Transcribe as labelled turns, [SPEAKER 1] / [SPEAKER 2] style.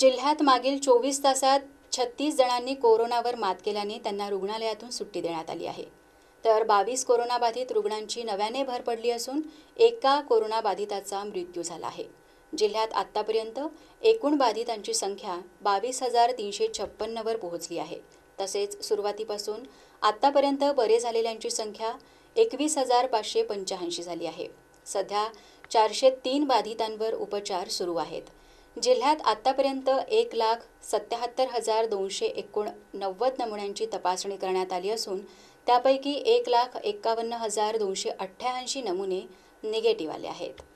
[SPEAKER 1] जिल्ह्यात मागील चोवीस तासात छत्तीस जणांनी कोरोनावर मात केल्याने त्यांना रुग्णालयातून सुट्टी देण्यात आली आहे तर बावीस कोरोनाबाधित रुग्णांची नव्याने भर पडली असून एका कोरोनाबाधिताचा मृत्यू झाला आहे जिल्ह्यात आत्तापर्यंत एकूण बाधितांची संख्या बावीस हजार तीनशे छप्पन्नवर पोहोचली आहे तसेच सुरुवातीपासून आत्तापर्यंत बरे झालेल्यांची संख्या एकवीस हजार पाचशे पंच्याऐंशी झाली आहे सध्या चारशे तीन बाधितांवर उपचार सुरू आहेत जिल्ह्यात आतापर्यंत एक लाख सत्याहत्तर हजार दोनशे एकोणनव्वद नमुन्यांची तपासणी करण्यात आली असून त्यापैकी एक लाख एक्कावन्न हजार दोनशे अठ्ठ्याऐंशी नमुने निगेटिव्ह आले आहेत